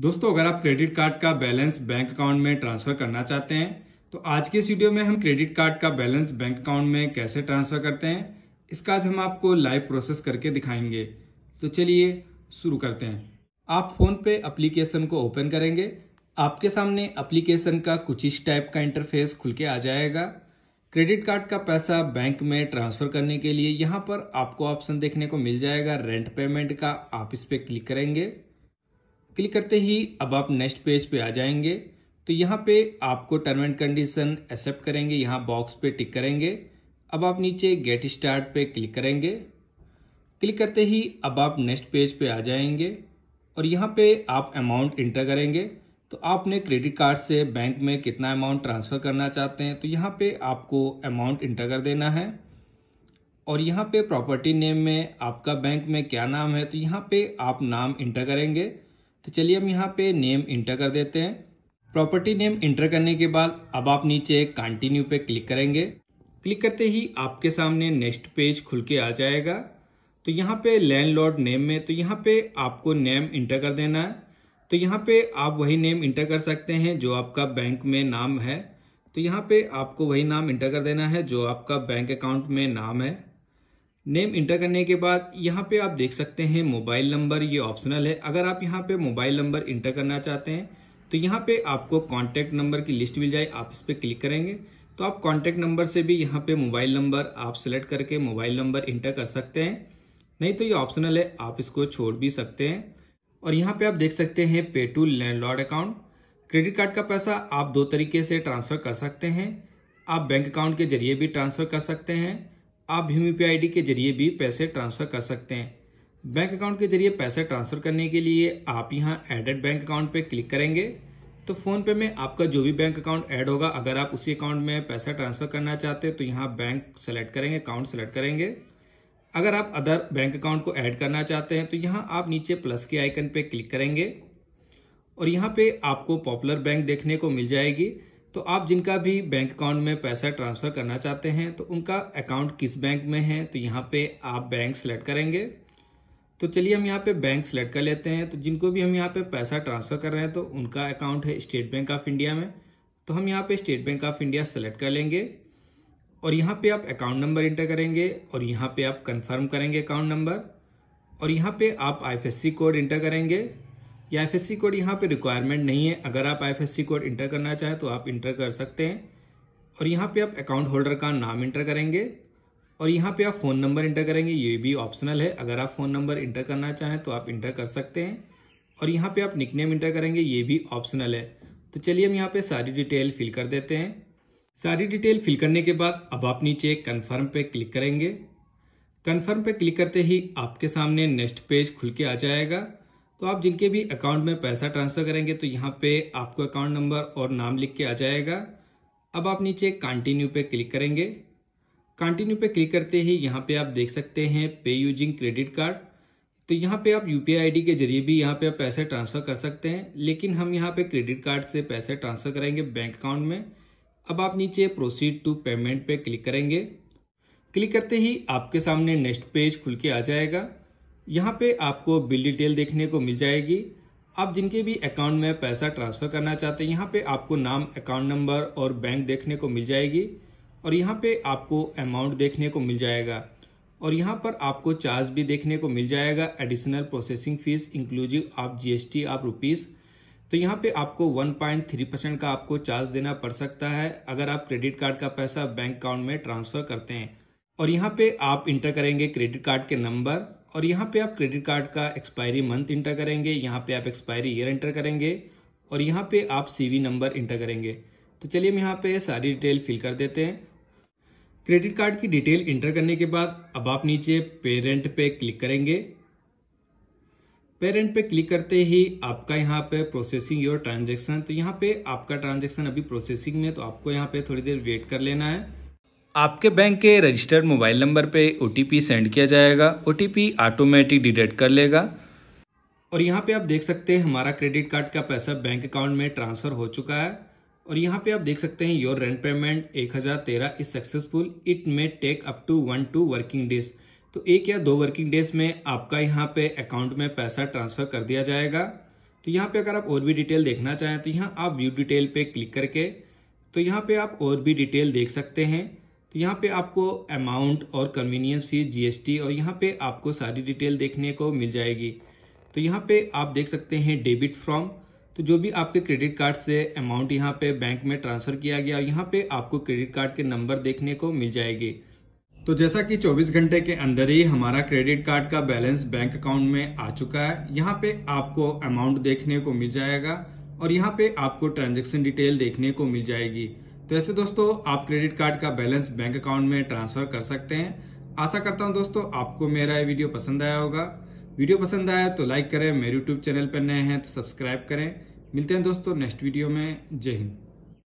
दोस्तों अगर आप क्रेडिट कार्ड का बैलेंस बैंक अकाउंट में ट्रांसफर करना चाहते हैं तो आज के इस वीडियो में हम क्रेडिट कार्ड का बैलेंस बैंक अकाउंट में कैसे ट्रांसफर करते हैं इसका आज हम आपको लाइव प्रोसेस करके दिखाएंगे तो चलिए शुरू करते हैं आप फोन पे अप्लीकेशन को ओपन करेंगे आपके सामने अप्लीकेशन का कुछ इस टाइप का इंटरफेस खुल के आ जाएगा क्रेडिट कार्ड का पैसा बैंक में ट्रांसफर करने के लिए यहाँ पर आपको ऑप्शन देखने को मिल जाएगा रेंट पेमेंट का आप इस पर क्लिक करेंगे क्लिक करते ही अब आप नेक्स्ट पेज पे आ जाएंगे तो यहाँ पे आपको टर्म एंड कंडीशन एक्सेप्ट करेंगे यहाँ बॉक्स पे टिक करेंगे अब आप नीचे गेट स्टार्ट पे क्लिक करेंगे क्लिक करते ही अब आप नेक्स्ट पेज पे आ जाएंगे और यहाँ पे आप अमाउंट इंटर करेंगे तो आपने क्रेडिट कार्ड से बैंक में कितना अमाउंट ट्रांसफ़र करना चाहते हैं तो यहाँ पे आपको अमाउंट इंटर कर देना है और यहाँ पे प्रॉपर्टी नेम में आपका बैंक में क्या नाम है तो यहाँ पे आप नाम इंटर करेंगे तो चलिए हम यहाँ पे नेम इंटर कर देते हैं प्रॉपर्टी नेम इंटर करने के बाद अब आप नीचे कंटिन्यू पे क्लिक करेंगे क्लिक करते ही आपके सामने नेक्स्ट पेज खुल के आ जाएगा तो यहाँ पे लैंड नेम में तो यहाँ पे आपको नेम इंटर कर देना है तो यहाँ पे आप वही नेम इंटर कर सकते हैं जो आपका बैंक में नाम है तो यहाँ पे आपको वही नाम इंटर कर देना है जो आपका बैंक अकाउंट में नाम है नेम इंटर करने के बाद यहाँ पे आप देख सकते हैं मोबाइल नंबर ये ऑप्शनल है अगर आप यहाँ पे मोबाइल नंबर इंटर करना चाहते हैं तो यहाँ पे आपको कॉन्टैक्ट नंबर की लिस्ट मिल जाए आप इस पर क्लिक करेंगे तो आप कॉन्टैक्ट नंबर से भी यहाँ पे मोबाइल नंबर आप सेलेक्ट करके मोबाइल नंबर इंटर कर सकते हैं नहीं तो ये ऑप्शनल है आप इसको छोड़ भी सकते हैं और यहाँ पे आप देख सकते हैं pay to land account credit card का पैसा आप दो तरीके से ट्रांसफ़र कर सकते हैं आप बैंक अकाउंट के जरिए भी ट्रांसफ़र कर सकते हैं आप भीम यू के जरिए भी पैसे ट्रांसफर कर सकते हैं बैंक अकाउंट के जरिए पैसे ट्रांसफर करने के लिए आप यहाँ एडेड बैंक अकाउंट पर क्लिक करेंगे तो फ़ोनपे में आपका जो भी बैंक अकाउंट ऐड होगा अगर आप उसी अकाउंट में पैसा ट्रांसफ़र करना चाहते हैं तो यहाँ बैंक सेलेक्ट करेंगे अकाउंट सेलेक्ट करेंगे अगर आप अदर बैंक अकाउंट को ऐड करना चाहते हैं तो यहाँ आप नीचे प्लस के आइकन पे क्लिक करेंगे और यहाँ पे आपको पॉपुलर बैंक देखने को मिल जाएगी तो आप जिनका भी बैंक अकाउंट में पैसा ट्रांसफ़र करना चाहते हैं तो उनका अकाउंट किस बैंक में है तो यहाँ पे आप बैंक सेलेक्ट करेंगे तो चलिए हम यहाँ पे बैंक सेलेक्ट कर लेते हैं तो जिनको भी हम यहाँ पे पैसा ट्रांसफ़र कर रहे हैं तो उनका अकाउंट है स्टेट बैंक ऑफ इंडिया में तो हम यहाँ पे State Bank of India select कर लेंगे और यहाँ पे आप अकाउंट नंबर इंटर करेंगे और यहाँ पे आप कंफर्म करेंगे अकाउंट नंबर और यहाँ पे आप आईएफएससी कोड इंटर करेंगे या एफ कोड यहाँ पे रिक्वायरमेंट नहीं है अगर आप एफ कोड इंटर करना चाहें तो आप इंटर कर सकते हैं और यहाँ पे आप अकाउंट होल्डर का नाम इंटर करेंगे और यहाँ पे आप फ़ोन नंबर इंटर करेंगे ये भी ऑप्शनल है अगर आप फ़ोन नंबर इंटर करना चाहें तो आप इंटर कर सकते हैं और यहाँ पे आप निकनेम इंटर करेंगे ये भी ऑप्शनल है तो चलिए हम यहाँ पे सारी डिटेल फिल कर देते हैं सारी डिटेल फिल करने के बाद अब आप नीचे कन्फर्म पे क्लिक करेंगे कन्फर्म पे क्लिक करते ही आपके सामने नेक्स्ट पेज खुल के आ जाएगा तो आप जिनके भी अकाउंट में पैसा ट्रांसफ़र करेंगे तो यहाँ पे आपको अकाउंट नंबर और नाम लिख के आ जाएगा अब आप नीचे कंटिन्यू पे क्लिक करेंगे कंटिन्यू पे क्लिक करते ही यहाँ पे आप देख सकते हैं पे यूजिंग क्रेडिट कार्ड तो यहाँ पे आप यू पी आई के जरिए भी यहाँ पे आप पैसे ट्रांसफ़र कर सकते हैं लेकिन हम यहाँ पे क्रेडिट कार्ड से पैसे ट्रांसफ़र करेंगे बैंक अकाउंट में अब आप नीचे प्रोसीड टू पेमेंट पे क्लिक करेंगे क्लिक करते ही आपके सामने नेक्स्ट पेज खुल के आ जाएगा यहाँ पे आपको बिल डिटेल देखने को मिल जाएगी आप जिनके भी अकाउंट में पैसा ट्रांसफ़र करना चाहते हैं यहाँ पे आपको नाम अकाउंट नंबर और बैंक देखने को मिल जाएगी और यहाँ पे आपको अमाउंट देखने को मिल जाएगा और यहाँ पर आपको चार्ज भी देखने को मिल जाएगा additional processing fees inclusive as GST आप रुपीज़ तो यहाँ पे आपको 1.3 परसेंट का आपको चार्ज देना पड़ सकता है अगर आप क्रेडिट कार्ड का पैसा बैंक अकाउंट में ट्रांसफ़र करते हैं और यहाँ पे आप इंटर करेंगे क्रेडिट कार्ड के नंबर और यहाँ पे आप क्रेडिट कार्ड का एक्सपायरी मंथ इंटर करेंगे यहाँ पे आप एक्सपायरी ईयर इंटर करेंगे और यहाँ पे आप सीवी नंबर इंटर करेंगे तो चलिए हम यहाँ पे सारी डिटेल फिल कर देते हैं क्रेडिट कार्ड की डिटेल इंटर करने के बाद अब आप नीचे पेरेंट पे क्लिक करेंगे पेरेंट पे क्लिक करते ही आपका यहाँ पे प्रोसेसिंग योर ट्रांजेक्शन तो यहाँ पे आपका ट्रांजेक्शन अभी प्रोसेसिंग में तो आपको यहाँ पे थोड़ी देर वेट कर लेना है आपके बैंक के रजिस्टर्ड मोबाइल नंबर पे ओ सेंड किया जाएगा ओ ऑटोमेटिक डिडेक्ट कर लेगा और यहाँ पे आप देख सकते हैं हमारा क्रेडिट कार्ड का पैसा बैंक अकाउंट में ट्रांसफ़र हो चुका है और यहाँ पे आप देख सकते हैं योर रेंट पेमेंट एक हज़ार तेरह is successful it may take up to one two working days तो एक या दो वर्किंग डेज में आपका यहाँ पे अकाउंट में पैसा ट्रांसफ़र कर दिया जाएगा तो यहाँ पे अगर आप और भी डिटेल देखना चाहें तो यहाँ आप व्यू डिटेल पे क्लिक करके तो यहाँ पे आप और भी डिटेल देख सकते हैं तो यहाँ पे आपको अमाउंट और कन्वीनियंस फीस जीएसटी और यहाँ पे आपको सारी डिटेल देखने को मिल जाएगी तो यहाँ पे आप देख सकते हैं डेबिट फ्रॉम तो जो भी आपके क्रेडिट कार्ड से अमाउंट यहाँ पे बैंक में ट्रांसफर किया गया और यहाँ पे आपको क्रेडिट कार्ड के नंबर देखने को मिल जाएगी तो जैसा कि 24 घंटे के अंदर ही हमारा क्रेडिट कार्ड का बैलेंस बैंक अकाउंट में आ चुका है यहाँ पे आपको अमाउंट देखने को मिल जाएगा और यहाँ पे आपको ट्रांजेक्शन डिटेल देखने को मिल जाएगी तो ऐसे दोस्तों आप क्रेडिट कार्ड का बैलेंस बैंक अकाउंट में ट्रांसफर कर सकते हैं आशा करता हूं दोस्तों आपको मेरा ये वीडियो पसंद आया होगा वीडियो पसंद आया तो लाइक करें मेरे यूट्यूब चैनल पर नए हैं तो सब्सक्राइब करें मिलते हैं दोस्तों नेक्स्ट वीडियो में जय हिंद